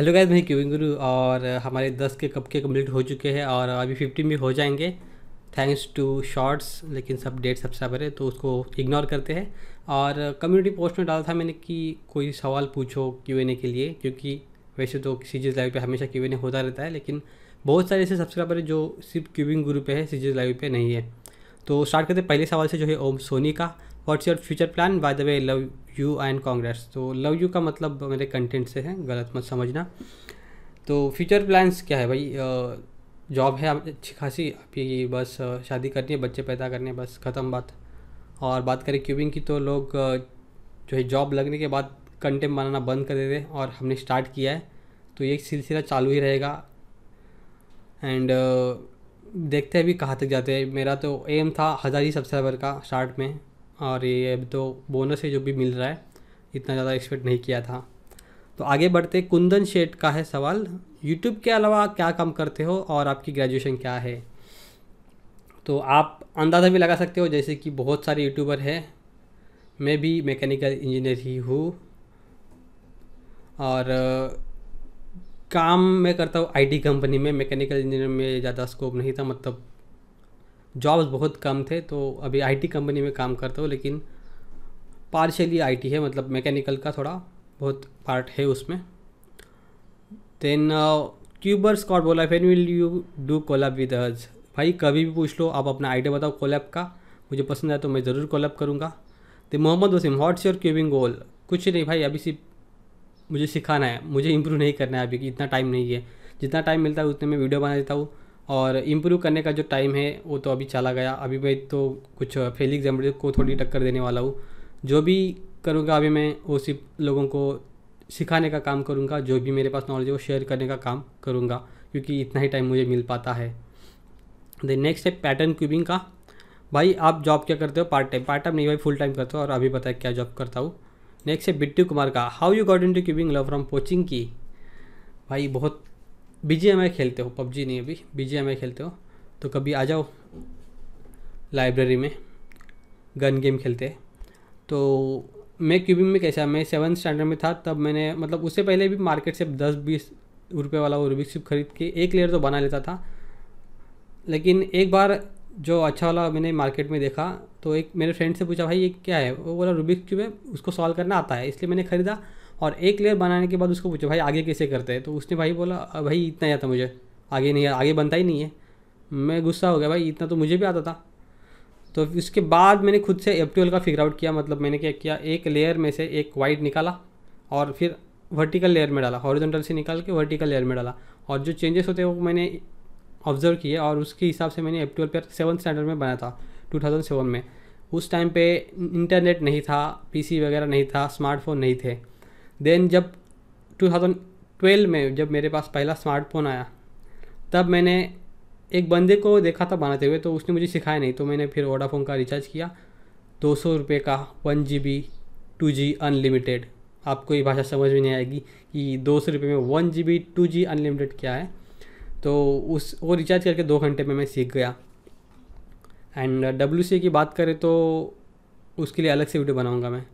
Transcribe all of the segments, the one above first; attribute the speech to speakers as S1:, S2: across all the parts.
S1: Hello guys मैं क्यूंग गुरु और हमारे दस के कप के कम्प्लीट हो चुके हैं और अभी फिफ्टीन भी हो जाएंगे थैंक्स टू शॉर्ट्स लेकिन सब डेट सब्सक्राइबर है तो उसको इग्नोर करते हैं और कम्युनिटी पोस्ट में डाला था मैंने कि कोई सवाल पूछो क्यू एन ए के लिए क्योंकि वैसे तो सीजीज लाइव पे हमेशा क्यू एन ए होता रहता है लेकिन बहुत सारे ऐसे सब्सक्राइबर है जो सिर्फ क्यूबिंग गुरु पे है सीजीज लाइव पे नहीं है तो स्टार्ट करते पहले सवाल से जो है ओम सोनी का what's your future plan by the way love you and congrats तो लव यू का मतलब मेरे कंटेंट से है गलत मत समझना तो फ्यूचर प्लान्स क्या है भाई जॉब है अच्छी खासी अभी बस शादी करनी है बच्चे पैदा करने बस ख़त्म बात और बात करें क्यूबिंग की तो लोग जो है जॉब लगने के बाद कंटेंट बनाना बंद कर देते हैं और हमने स्टार्ट किया है तो ये सिलसिला चालू ही रहेगा एंड देखते हैं अभी कहाँ तक जाते हैं मेरा तो एम था हज़ार ही सब्सक्राइबर का स्टार्ट में और ये अब तो बोनस है जो भी मिल रहा है इतना ज़्यादा एक्सपेक्ट नहीं किया था तो आगे बढ़ते कुंदन शेट का है सवाल यूट्यूब के अलावा क्या काम करते हो और आपकी ग्रेजुएशन क्या है तो आप अंदाज़ा भी लगा सकते हो जैसे कि बहुत सारे यूट्यूबर हैं मैं भी मैकेनिकल इंजीनियर ही हूँ और काम मैं करता हूँ आईटी कंपनी में मैकेनिकल इंजीनियर में ज़्यादा स्कोप नहीं था मतलब जॉब्स बहुत कम थे तो अभी आईटी कंपनी में काम करता हूँ लेकिन पार्शली आईटी है मतलब मैकेनिकल का थोड़ा बहुत पार्ट है उसमें देन क्यूबर स्कॉट बोला when will you do collab with हज भाई कभी भी पूछ लो आप अपना आइडिया बताओ कोलैब का मुझे पसंद आया तो मैं ज़रूर कोलैब करूँगा तो Mohammad Wasim what's your cubing goal कुछ नहीं भाई अभी सिर्फ मुझे सिखाना है मुझे इम्प्रूव नहीं करना है अभी इतना टाइम नहीं है जितना टाइम मिलता है उतने में वीडियो बना देता हूँ और इम्प्रूव करने का जो टाइम है वो तो अभी चला गया अभी मैं तो कुछ फेलिक्स एग्जाम को थोड़ी टक्कर देने वाला हूँ जो भी करूँगा अभी मैं वो सिर्फ लोगों को सिखाने का काम करूँगा जो भी मेरे पास नॉलेज है वो शेयर करने का काम करूँगा क्योंकि इतना ही टाइम मुझे मिल पाता है द नेक्स्ट है पैटर्न क्यूबिंग का भाई आप जॉब क्या करते हो पार्ट टाइम पार्ट टाइम नहीं भाई फुल टाइम करते हो और अभी बताया क्या जॉब करता हूँ नेक्स्ट है बिट्टू कुमार का how you got into cubing love from coaching की भाई बहुत बी जी एम आई खेलते हो पबजी नहीं अभी बी जी एम आई खेलते हो तो कभी आ जाओ लाइब्रेरी में गन गेम खेलते तो मैं क्यूबिंग में कैसा मैं सेवन स्टैंडर्ड में था तब मैंने मतलब उससे पहले भी मार्केट से दस बीस रुपये वाला वो रूबिक सिप खरीद के एक लेयर तो बना लेता था लेकिन एक बार जो अच्छा वाला मैंने मार्केट में देखा तो एक मेरे फ्रेंड से पूछा भाई ये क्या है वो बोला रूबिक क्यूब है उसको सॉल्व करना आता है इसलिए मैंने ख़रीदा और एक लेयर बनाने के बाद उसको पूछो भाई आगे कैसे करते हैं तो उसने भाई बोला भाई इतना ही आता मुझे आगे नहीं आगे बनता ही नहीं है मैं गुस्सा हो गया भाई इतना तो मुझे भी आता था तो उसके बाद मैंने खुद से एफ का फिगर आउट किया मतलब मैंने क्या किया एक लेयर में से एक वाइड निकाला और फिर वर्टिकल लेयर में डाला हॉरिजेंटल से निकाल के वर्टिकल लेयर में डाला और जो चेंजेस होते हैं वो मैंने ऑब्जर्व किए और उसके हिसाब से मैंने एफ पर सेवन स्टैंडर्ड में बनाया था टू में उस टाइम पे इंटरनेट नहीं था पीसी वगैरह नहीं था स्मार्टफोन नहीं थे देन जब 2012 में जब मेरे पास पहला स्मार्टफोन आया तब मैंने एक बंदे को देखा था बनाते हुए तो उसने मुझे सिखाया नहीं तो मैंने फिर वोडाफोन का रिचार्ज किया दो सौ रुपये का one G B two G unlimited आपको ये भाषा समझ में नहीं आएगी कि दो सौ रुपये में one G B two G unlimited क्या है तो उस वो रिचार्ज करके दो घंटे में मैं सीख गया एंड डब्ल्यू सी की बात करें तो उसके लिए अलग से वीडियो बनाऊँगा मैं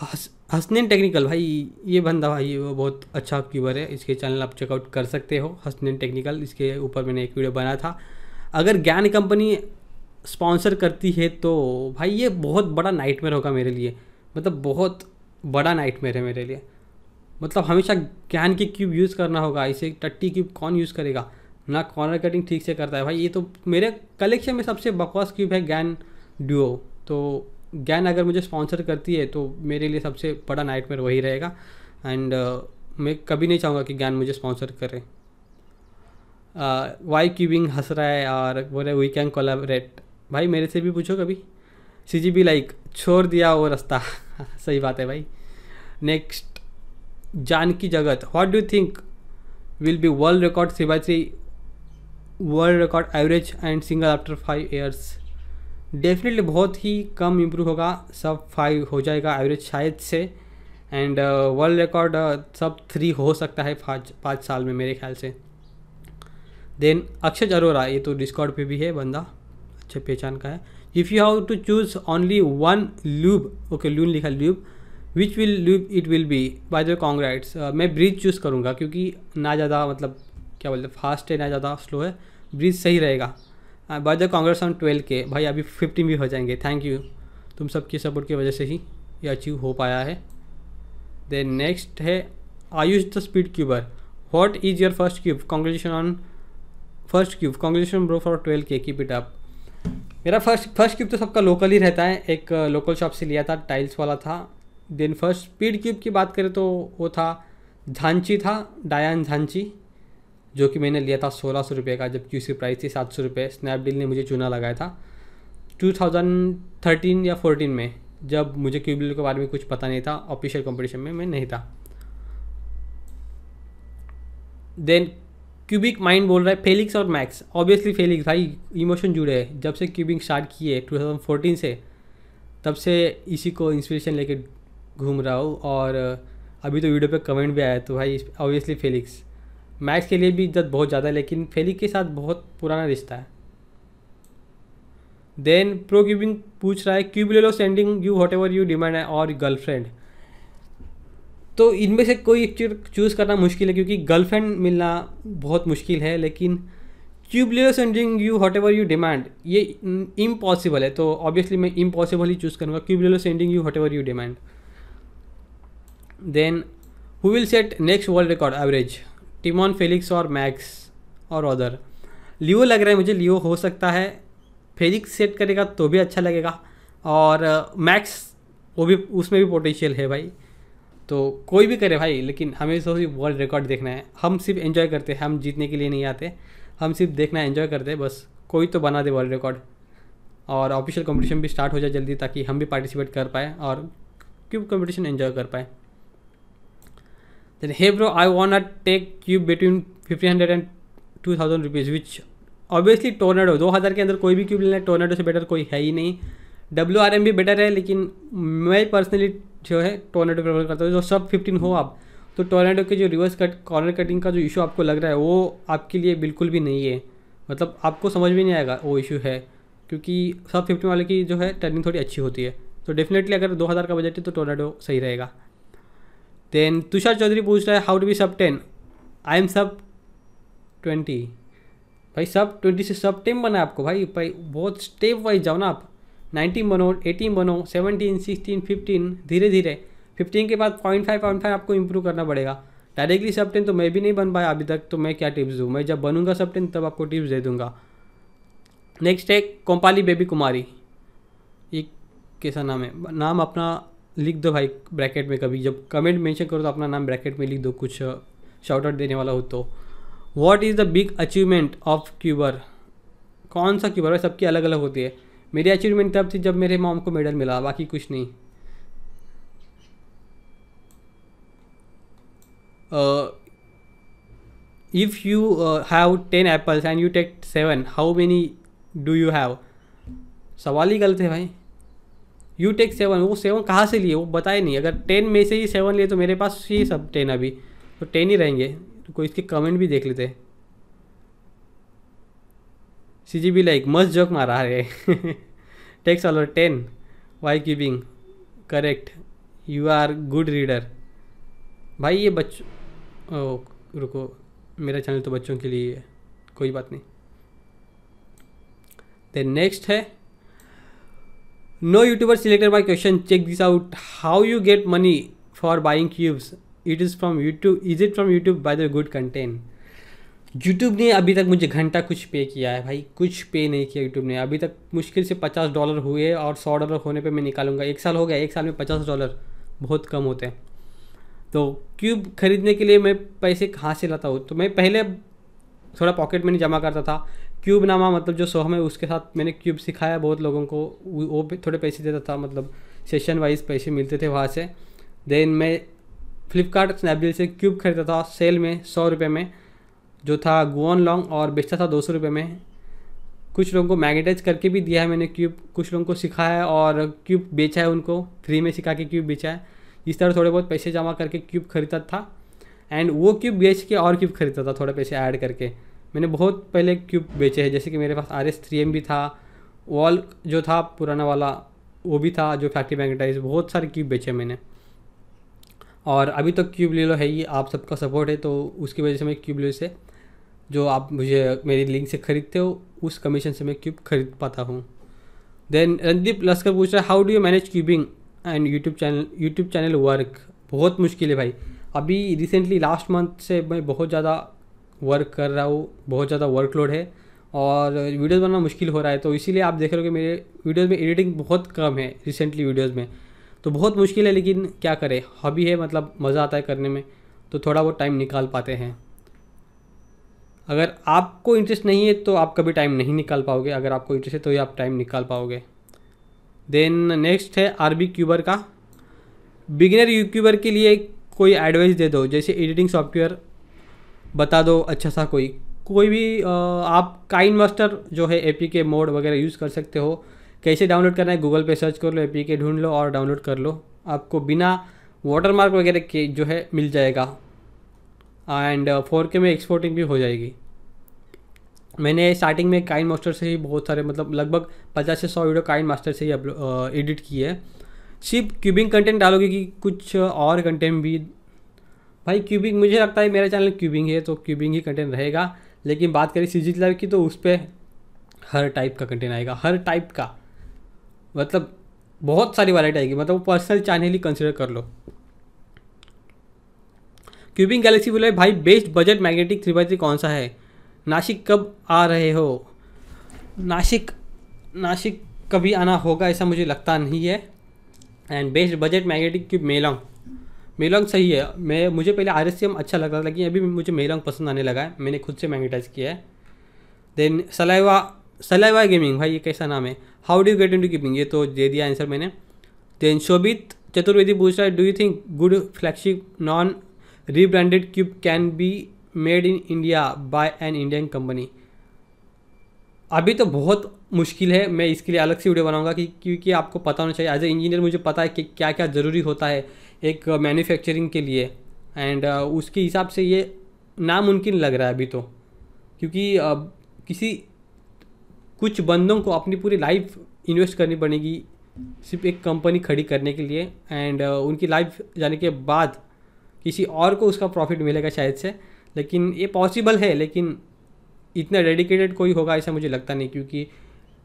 S1: हस हसनैन टेक्निकल भाई ये बंदा भाई वो बहुत अच्छा क्यूबर है इसके चैनल आप चेकआउट कर सकते हो हसनैन टेक्निकल इसके ऊपर मैंने एक वीडियो बनाया था अगर ज्ञान कंपनी स्पॉन्सर करती है तो भाई ये बहुत बड़ा नाइटमेयर होगा मेरे लिए मतलब बहुत बड़ा नाइटमेयर है मेरे लिए मतलब हमेशा ज्ञान के क्यूब यूज़ करना होगा इसे टट्टी क्यूब कौन यूज़ करेगा ना कॉर्नर कटिंग ठीक से करता है भाई ये तो मेरे कलेक्शन में सबसे बकवास क्यूब है ज्ञान ड्यूओ तो ज्ञान अगर मुझे स्पॉन्सर करती है तो मेरे लिए सबसे बड़ा नाइटमेयर वही रहेगा एंड uh, मैं कभी नहीं चाहूँगा कि ज्ञान मुझे स्पॉन्सर करे वाई uh, क्यूबिंग हंस रहा है और बोले वी कैन कोलाबरेट भाई मेरे से भी पूछो कभी सी जी बी लाइक छोड़ दिया वो रास्ता सही बात है भाई next Janaki Jagat what do think will be world record Shivaji world record average and single after five years definitely बहुत ही कम इम्प्रूव होगा सब फाइव हो जाएगा एवरेज शायद से and world record sub three हो सकता है पाँच पाँच साल में मेरे ख्याल से देन अक्षय अरोरा ये तो डिस्कॉर्ड पे भी है बंदा अच्छे पहचान का है if you have to choose only one lube okay lube लिखा lube which will lube it will be by the congrats मैं ब्रिज चूज़ करूँगा क्योंकि ना ज़्यादा मतलब क्या बोलते फास्ट है ना ज़्यादा स्लो है ब्रिज सही रहेगा हाँ, by the congrats on twelve K भाई अभी फिफ्टीन भी हो जाएंगे थैंक यू तुम सबकी सपोर्ट की वजह से ही ये अचीव हो पाया है देन नेक्स्ट है Ayush the speed cuber what is your first cube congratulation on first cube congratulation bro for twelve K keep it up मेरा फर्स्ट फर्स्ट क्यूब तो सबका लोकल ही रहता है एक लोकल शॉप से लिया था टाइल्स वाला था देन फर्स्ट स्पीड क्यूब की बात करें तो वो था झांची था डायन झांची जो कि मैंने लिया था सोलह सौ रुपये का जबकि उसकी प्राइस थी सात सौ रुपये स्नैपडील ने मुझे चूना लगाया था टू थाउजेंड थर्टीन या फोर्टीन में जब मुझे क्यूबिल के बारे में कुछ पता नहीं था ऑफिशियल कंपटीशन में मैं नहीं था देन क्यूबिक माइंड बोल रहा है फेलिक्स और मैक्स ऑब्वियसली फेलिक्स भाई इमोशन जुड़े हैं जब से क्यूबिक स्टार्ट किए 2014 से तब से इसी को इंस्पिरेशन लेके घूम रहा हूँ और अभी तो वीडियो पे कमेंट भी आया तो भाई ऑब्वियसली फेलिक्स मैक्स के लिए भी इज्जत बहुत ज़्यादा है लेकिन फेली के साथ बहुत पुराना रिश्ता है देन प्रो क्यूबिंग पूछ रहा है लो sending you whatever you demand है और गर्लफ्रेंड तो इनमें से कोई एक चूज़ करना मुश्किल है क्योंकि गर्लफ्रेंड मिलना बहुत मुश्किल है लेकिन लो sending you whatever you demand ये इम्पॉसिबल है तो ऑब्वियसली मैं इम्पॉसिबल ही चूज़ करूँगा लो sending you whatever you demand then who will set next world record average Timon Felix और मैक्स और अदर लियो लग रहा है मुझे लियो हो सकता है फेलिक्स सेट करेगा तो भी अच्छा लगेगा और मैक्स वो भी उसमें भी पोटेंशियल है भाई तो कोई भी करे भाई लेकिन हमें सिर्फ वर्ल्ड रिकॉर्ड देखना है हम सिर्फ एंजॉय करते हैं हम जीतने के लिए नहीं आते हम सिर्फ देखना एंजॉय करते हैं बस कोई तो बना दे वर्ल्ड रिकॉर्ड और ऑफिशियल कंपटीशन भी स्टार्ट हो जाए जल्दी ताकि हम भी पार्टिसिपेट कर पाए और क्यों कंपटीशन एंजॉय कर पाएँ that hey bro i wanna take cube between fifteen hundred and two thousand rupees which obviously tornado दो हज़ार के अंदर कोई भी क्यूब लेना है टोर्नेडो से बेटर कोई है ही नहीं डब्ल्यू आर एम भी बेटर है लेकिन मैं पर्सनली जो है टोर्नेडो प्रेफर करता हूँ जो सब फिफ्टीन हो आप तो टोर्नेडो के जो रिवर्स कट कॉर्नर कटिंग का जो इशू आपको लग रहा है वो आपके लिए बिल्कुल भी नहीं है मतलब आपको समझ भी नहीं आएगा वो इशू है क्योंकि सब फिफ्टीन वाले की जो है टर्निंग थोड़ी अच्छी होती है तो डेफिनेटली अगर दो हज़ार का बजट है तो टोर्नेडो सही रहेगा देन तुषार चौधरी पूछ रहा है how to be sub ten I am sub twenty भाई सब ट्वेंटी से सब टेन बना आपको भाई भाई बहुत स्टेप वाइज जाओ ना आप नाइनटीन बनो एटीन बनो सेवनटीन सिक्सटीन फिफ्टीन धीरे धीरे फिफ्टीन के बाद पॉइंट फाइव पॉइंट फाइव आपको इम्प्रूव करना पड़ेगा डायरेक्टली सब टेन तो मैं भी नहीं बन पाया अभी तक तो मैं क्या टिप्स दूँ मैं जब बनूंगा सब टेन तब आपको टिप्स दे दूंगा नेक्स्ट है कोम्पाली बेबी कुमारी ये कैसा नाम है नाम अपना लिख दो भाई ब्रैकेट में कभी जब कमेंट मेंशन करो तो अपना नाम ब्रैकेट में लिख दो कुछ शाउट आउट देने वाला हो तो what is the big achievement of cuber कौन सा क्यूबर है सबकी अलग अलग होती है मेरी अचीवमेंट तब थी जब मेरे मॉम को मेडल मिला बाकी कुछ नहीं if you have ten apples and you take seven how many do you have सवाल ही गलत है भाई यू टेक सेवन वो सेवन कहाँ से लिए वो बताए नहीं अगर टेन में से ही सेवन लिए तो मेरे पास ही सब टेन अभी तो टेन ही रहेंगे तो कोई इसके कमेंट भी देख लेते सी जी बी लाइक मस्त जोक मारा है टेक्स ऑलर ten why keeping correct you are good reader भाई ये बच्चों रुको मेरा चैनल तो बच्चों के लिए है कोई बात नहीं देन नेक्स्ट है no YouTuber selected my question check this out how you get money for buying cubes it is from YouTube is it from YouTube by the good content YouTube ने अभी तक मुझे घंटा कुछ पे किया है भाई कुछ पे नहीं किया यूट्यूब ने अभी तक मुश्किल से पचास डॉलर हुए और सौ डॉलर होने पर मैं निकालूंगा एक साल हो गया एक साल में पचास डॉलर बहुत कम होते हैं तो क्यूब खरीदने के लिए मैं पैसे कहाँ से लाता हूँ तो मैं पहले थोड़ा पॉकेट मनी जमा करता था क्यूब नामा मतलब जो सो हमें उसके साथ मैंने क्यूब सिखाया बहुत लोगों को वो थोड़े पैसे देता था मतलब सेशन वाइज पैसे मिलते थे वहाँ से देन मैं फ्लिपकार्ट स्नैपडील से क्यूब खरीदता था सेल में सौ रुपये में जो था गुआन लॉन्ग और बेचता था दो सौ रुपये में कुछ लोगों को मैगनेटाइज करके भी दिया है मैंने क्यूब कुछ लोगों को सिखाया है और क्यूब बेचा है उनको फ्री में सिखा के क्यूब बेचा है इस तरह थोड़े बहुत पैसे जमा करके क्यूब खरीदता था एंड वो क्यूब बेच के और क्यूब खरीदता था थोड़े पैसे ऐड करके मैंने बहुत पहले क्यूब बेचे हैं जैसे कि मेरे पास आर एस थ्री एम भी था वॉल जो था पुराना वाला वो भी था जो फैक्ट्री मैग्नेटाइज बहुत सारे क्यूब बेचे मैंने और अभी तो क्यूब ले लो है ही आप सबका सपोर्ट है तो उसकी वजह से मैं क्यूब ले से जो आप मुझे मेरी लिंक से ख़रीदते हो उस कमीशन से मैं क्यूब खरीद पाता हूँ देन रणदीप लस्कर पूछ रहा है how do you manage cubing and YouTube channel YouTube channel work बहुत मुश्किल है भाई अभी रिसेंटली लास्ट मंथ से मैं बहुत ज़्यादा वर्क कर रहा हूँ बहुत ज़्यादा वर्कलोड है और वीडियोस बनाना मुश्किल हो रहा है तो इसीलिए आप देख रहे हो कि मेरे वीडियोस में एडिटिंग बहुत कम है रिसेंटली वीडियोस में तो बहुत मुश्किल है लेकिन क्या करें हॉबी है मतलब मज़ा आता है करने में तो थोड़ा वो टाइम निकाल पाते हैं अगर आपको इंटरेस्ट नहीं है तो आप कभी टाइम नहीं निकाल पाओगे अगर आपको इंटरेस्ट है तो ही आप टाइम निकाल पाओगे देन नेक्स्ट है आर बी क्यूबर का बिगिनर यूट्यूबर के लिए कोई एडवाइस दे दो जैसे एडिटिंग सॉफ्टवेयर बता दो अच्छा सा कोई कोई भी आप काइन मास्टर जो है ए पी के मोड वगैरह यूज़ कर सकते हो कैसे डाउनलोड करना है गूगल पे सर्च कर लो ए पी के ढूंढ लो और डाउनलोड कर लो आपको बिना वाटरमार्क वगैरह के जो है मिल जाएगा एंड फोर के में एक्सपोर्टिंग भी हो जाएगी मैंने स्टार्टिंग में काइन मास्टर से ही बहुत सारे मतलब लगभग पचास से सौ वीडियो काइन मास्टर से ही एडिट की है सिर्फ क्यूबिंग कंटेंट डालोगे कि कुछ और कंटेंट भी भाई क्यूबिंग मुझे लगता है मेरा चैनल क्यूबिंग है तो क्यूबिंग ही कंटेंट रहेगा लेकिन बात करें सी जी लाइव की तो उस पर हर टाइप का कंटेंट आएगा हर टाइप का मतलब बहुत सारी वैरायटी आएगी मतलब वो पर्सनल चैनल ही कंसिडर कर लो क्यूबिंग गैलेक्सी बोले भाई best budget magnetic three by three कौन सा है नासिक कब आ रहे हो नासिक नासिक कभी आना होगा ऐसा मुझे लगता नहीं है and best budget magnetic cube मेला मेलोंग सही है मैं मुझे पहले आर अच्छा लग रहा था लेकिन अभी मुझे मेलोंग पसंद आने लगा है मैंने खुद से मैग्नेटाइज किया है देन सलाइवा सलाइवा गेमिंग भाई ये कैसा नाम है how do get into keeping ये तो दे दिया आंसर मैंने देन शोभित चतुर्वेदी पूछ रहा है do you think good flagship non rebranded cube can be made in India by an Indian company अभी तो बहुत मुश्किल है मैं इसके लिए अलग से वीडियो बनाऊंगा कि क्योंकि आपको पता होना चाहिए एज ए इंजीनियर मुझे पता है कि क्या क्या ज़रूरी होता है एक मैन्युफैक्चरिंग के लिए एंड उसके हिसाब से ये नामुमकिन लग रहा है अभी तो क्योंकि किसी कुछ बंदों को अपनी पूरी लाइफ इन्वेस्ट करनी पड़ेगी सिर्फ एक कंपनी खड़ी करने के लिए एंड उनकी लाइफ जाने के बाद किसी और को उसका प्रॉफिट मिलेगा शायद से लेकिन ये पॉसिबल है लेकिन इतना डेडिकेटेड कोई होगा ऐसा मुझे लगता नहीं क्योंकि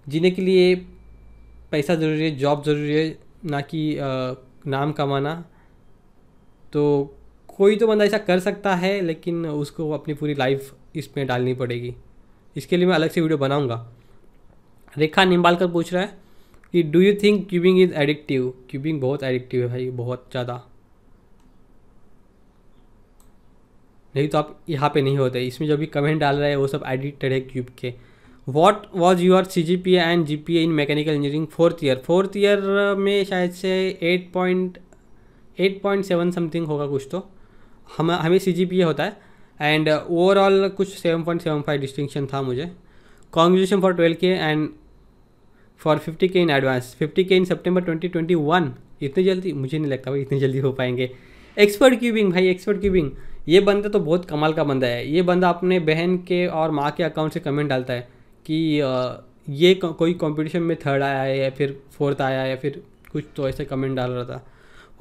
S1: जीने के लिए पैसा ज़रूरी है जॉब ज़रूरी है ना कि नाम कमाना तो कोई तो बंदा ऐसा कर सकता है लेकिन उसको अपनी पूरी लाइफ इसमें डालनी पड़ेगी इसके लिए मैं अलग से वीडियो बनाऊँगा रेखा निम्बालकर पूछ रहा है कि do you think cubing is addictive cubing बहुत एडिक्टिव है भाई बहुत ज़्यादा नहीं तो आप यहाँ पे नहीं होते इसमें जो भी कमेंट डाल रहे हैं वो सब एडिक्टेड है क्यूब के what was your C G P and G P A in mechanical engineering fourth year fourth year में शायद से eight point eight point seven something होगा कुछ तो हम हमें सी जी होता है एंड ओवरऑल कुछ seven point seven five distinction था मुझे congratulation for twelve K and for fifty K in advance fifty K in September twenty twenty one इतनी जल्दी मुझे नहीं लगता भाई इतनी जल्दी हो पाएंगे एक्सपर्ट क्यूबिंग भाई एक्सपर्ट क्यूबिंग ये बंदा तो बहुत कमाल का बंदा है ये बंदा अपने बहन के और माँ के अकाउंट से कमेंट डालता है कि ये कोई कंपटीशन में थर्ड आया है या फिर फोर्थ आया है या फिर कुछ तो ऐसे कमेंट डाल रहा था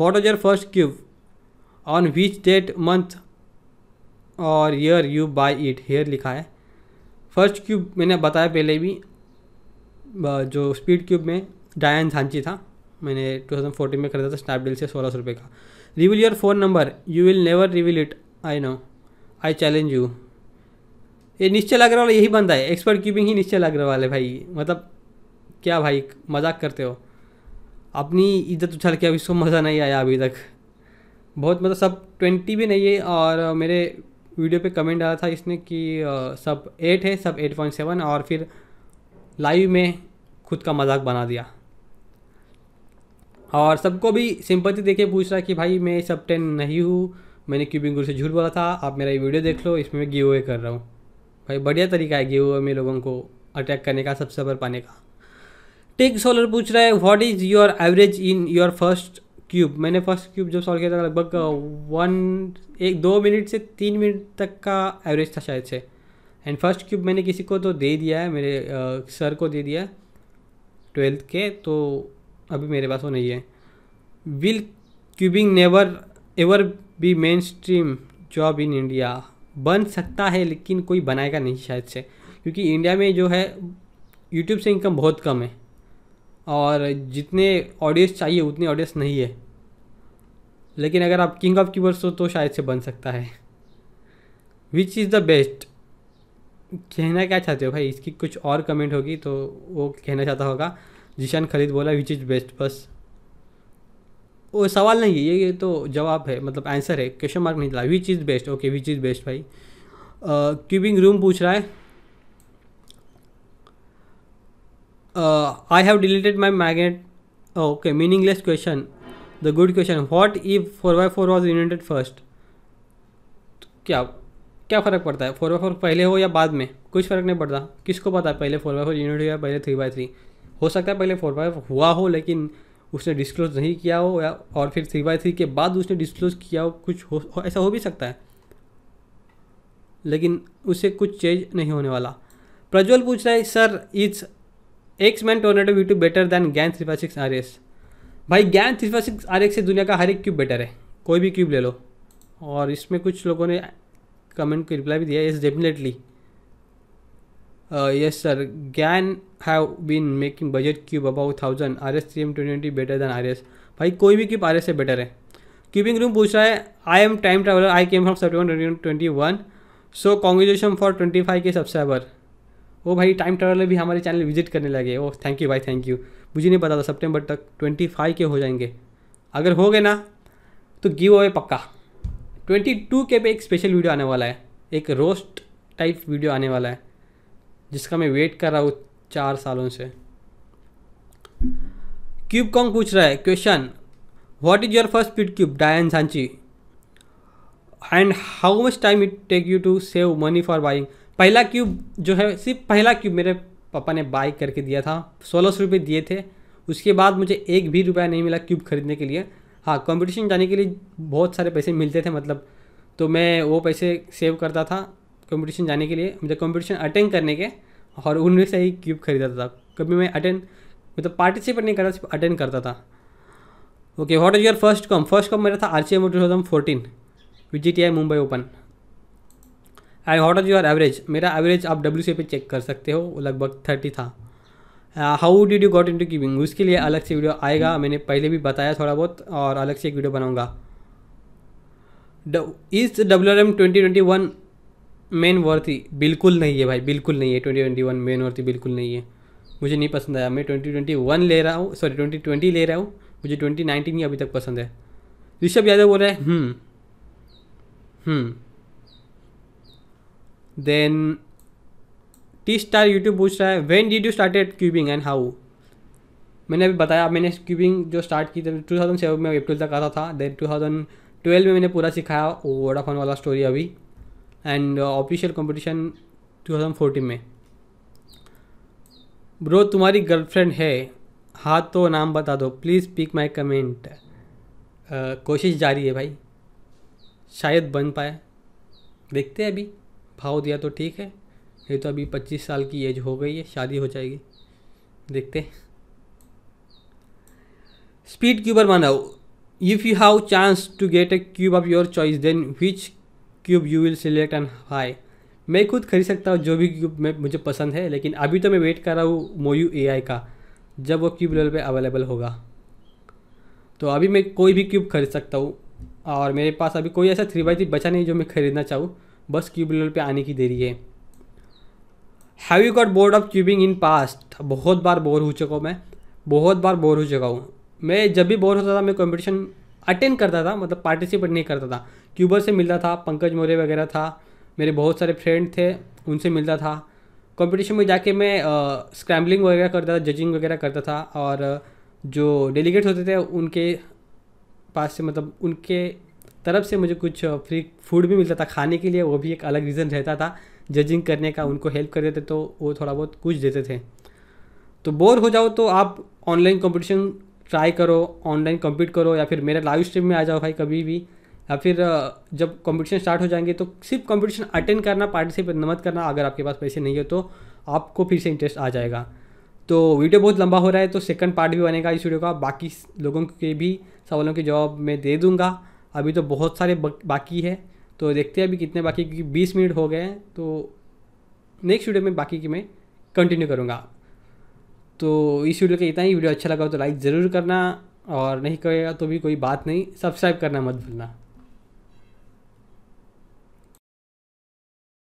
S1: what was your first cube on which date month और year you buy it here लिखा है फर्स्ट क्यूब मैंने बताया पहले भी जो स्पीड क्यूब में डायन झांची था मैंने 2014 में खरीदा था स्नैपडील से सोलह सौ रुपये का reveal your phone number you will never reveal it I know I challenge you ये निश्चय लग रहा वाला यही बंदा है एक्सपर्ट क्यूबिंग ही निश्चय लग रहा वाले भाई मतलब क्या भाई मजाक करते हो अपनी इज्जत उछाल के अभी इसको मज़ा नहीं आया अभी तक बहुत मतलब सब ट्वेंटी भी नहीं है और मेरे वीडियो पे कमेंट आया था इसने कि सब एट है सब एट पॉइंट सेवन और फिर लाइव में खुद का मजाक बना दिया और सबको भी सिंपत्ति देके पूछ रहा कि भाई मैं सब टेन नहीं हूँ मैंने क्यूबिंग गुरु से झूठ बोला था आप मेरा ये वीडियो देख लो इसमें मैं गिव अवे कर रहा हूँ भाई बढ़िया तरीका है गिव अवे में लोगों को अटैक करने का सबसे पर पाने का टेक सॉलर पूछ रहा है what is your average in your first cube मैंने फर्स्ट क्यूब जब सॉल्व किया था लगभग वन uh, एक दो मिनट से तीन मिनट तक का एवरेज था शायद से एंड फर्स्ट क्यूब मैंने किसी को तो दे दिया है मेरे आ, uh, सर को दे दिया ट्वेल्थ के तो अभी मेरे पास वो नहीं है will cubing never ever be mainstream job in India बन सकता है लेकिन कोई बनाएगा नहीं शायद से क्योंकि इंडिया में जो है यूट्यूब से इनकम बहुत कम है और जितने ऑडियंस चाहिए उतने ऑडियंस नहीं है लेकिन अगर आप किंग ऑफ कीवर्स हो तो शायद से बन सकता है विच इज़ द बेस्ट कहना क्या चाहते हो भाई इसकी कुछ और कमेंट होगी तो वो कहना चाहता होगा जिशान खरीद बोला विच इज़ बेस्ट बस वो सवाल नहीं है ये ये तो जवाब है मतलब आंसर है क्वेश्चन मार्क नहीं चला which is best okay which is best भाई क्यूबिंग uh, रूम पूछ रहा है I uh, have have my my okay Oh, question the good question what question. What if 4x4 was invented first? क्या क्या फ़र्क पड़ता है फोर बाई फोर पहले हो या बाद में कुछ फ़र्क नहीं पड़ता किसको पता है पहले फोर बाई फोर यूनिट या पहले थ्री बाई थ्री हो सकता है पहले फोर बाई हुआ हो लेकिन उसने डिस्क्लोज नहीं किया हो या और फिर थ्री बाई थ्री के बाद उसने डिस्क्लोज किया हो कुछ हो ऐसा हो भी सकता है लेकिन उससे कुछ चेंज नहीं होने वाला प्रज्वल पूछ रहा है sir it's X man Tornado V two better than Gan three five six R S भाई Gan three five six R X से दुनिया का हर एक क्यूब बेटर है कोई भी क्यूब ले लो और इसमें कुछ लोगों ने कमेंट को रिप्लाई भी दिया yes definitely yes sir Gan have been making budget cube about thousand R S three M twenty better than R S भाई कोई भी क्यूब आर एस से बेटर है क्यूबिंग रूम पूछ रहा है I am time traveller I came from September twenty one so congratulation for twenty five K subscriber ओ भाई टाइम ट्रेवलर भी हमारे चैनल विजिट करने लगे ओ थैंक यू भाई थैंक यू मुझे नहीं पता था सितंबर तक ट्वेंटी फाइव के हो जाएंगे अगर हो गए ना तो गिव अवे पक्का ट्वेंटी टू के पे एक स्पेशल वीडियो आने वाला है एक रोस्ट टाइप वीडियो आने वाला है जिसका मैं वेट कर रहा हूँ चार सालों से क्यूब कॉन्ग पूछ रहा है question what is your first speed cube Dayan Zhanchi and how much time it take you to save money for buying पहला क्यूब जो है सिर्फ पहला क्यूब मेरे पापा ने बाई करके दिया था सोलह सौ रुपये दिए थे उसके बाद मुझे एक भी रुपया नहीं मिला क्यूब खरीदने के लिए हाँ कंपटीशन जाने के लिए बहुत सारे पैसे मिलते थे मतलब तो मैं वो पैसे सेव करता था कंपटीशन जाने के लिए मुझे कंपटीशन अटेंड करने के और उनमें से ही क्यूब खरीदा था कभी मैं अटेंड मतलब पार्टिसिपेट नहीं करता सिर्फ अटेंड करता था okay what is your first comp first comp मेरा था R C M two thousand fourteen VJTI Mumbai open I hot your average मेरा एवरेज आप डब्ल्यू सी पे चेक कर सकते हो लगभग थर्टी था how did you got into giving उसके लिए अलग से वीडियो आएगा मैंने पहले भी बताया थोड़ा बहुत और अलग से एक वीडियो बनाऊँगा इस W R M twenty twenty one मेन वर्थी बिल्कुल नहीं है भाई बिल्कुल नहीं है ट्वेंटी ट्वेंटी वन मेन वर्थी बिल्कुल नहीं है मुझे नहीं पसंद आया मैं ट्वेंटी ट्वेंटी वन ले रहा हूँ सॉरी ट्वेंटी ट्वेंटी ले रहा हूँ मुझे ट्वेंटी नाइनटीन ही अभी तक पसंद है ऋषभ यादव बोल रहे हैं हम्म, हम्म देन टी स्टार यूट्यूब पूछ रहा है when did you started cubing and how मैंने अभी बताया मैंने क्यूबिंग जो स्टार्ट की थी टू थाउजेंड सेवन में अप्रैल तक आता था देन टू थाउजेंड ट्वेल्व में मैंने पूरा सिखाया वोडाफोन वाला स्टोरी अभी and official two thousand fourteen में ब्रो तुम्हारी गर्लफ्रेंड है हाँ तो नाम बता दो प्लीज़ पिक माई कमेंट कोशिश जारी है भाई शायद बन पाए देखते हैं अभी भाव दिया तो ठीक है ये तो अभी पच्चीस साल की एज हो गई है शादी हो जाएगी देखते स्पीड क्यूबर बनाओ if you have chance to get a cube of your choice then which cube you will select and hi मैं खुद खरीद सकता हूँ जो भी क्यूब मैं मुझे पसंद है लेकिन अभी तो मैं वेट कर रहा हूँ मोयू आई का जब वो क्यूब लेवल पे अवेलेबल होगा तो अभी मैं कोई भी क्यूब खरीद सकता हूँ और मेरे पास अभी कोई ऐसा थ्री बाई थ्री बचा नहीं जो मैं खरीदना चाहूँ बस क्यूब लेवल पे आने की देरी है have you got bored of cubing in past बहुत बार बोर हो चुका हूँ मैं बहुत बार बोर हो चुका हूँ मैं जब भी बोर होता था मैं कॉम्पिटिशन अटेंड करता था मतलब पार्टिसिपेट नहीं करता था क्यूबर से मिलता था पंकज मौर्य वगैरह था मेरे बहुत सारे फ्रेंड थे उनसे मिलता था कंपटीशन में जाके मैं स्क्रैम्बलिंग वगैरह करता था जजिंग वगैरह करता था और जो डेलीगेट्स होते थे उनके पास से मतलब उनके तरफ से मुझे कुछ फ्री फूड भी मिलता था खाने के लिए वो भी एक अलग रीज़न रहता था जजिंग करने का उनको हेल्प कर देते तो वो थोड़ा बहुत कुछ देते थे तो बोर हो जाओ तो आप ऑनलाइन कंपटीशन ट्राई करो ऑनलाइन कम्पीट करो या फिर मेरे लाइव स्ट्रीम में आ जाओ भाई कभी भी या फिर जब कंपटीशन स्टार्ट हो जाएंगे तो सिर्फ कंपटीशन अटेंड करना पार्टिसिपेट मत करना अगर आपके पास पैसे नहीं है तो आपको फिर से इंटरेस्ट आ जाएगा तो वीडियो बहुत लंबा हो रहा है तो सेकंड पार्ट भी बनेगा इस वीडियो का बाकी लोगों के भी सवालों के जवाब मैं दे दूंगा अभी तो बहुत सारे बाकी है तो देखते हैं अभी कितने बाकी क्योंकि बीस मिनट हो गए हैं तो नेक्स्ट वीडियो में बाकी की मैं कंटिन्यू करूँगा तो इस वीडियो का इतना ही वीडियो अच्छा लगा हो तो लाइक ज़रूर करना और नहीं करेगा तो भी कोई बात नहीं सब्सक्राइब करना मत भूलना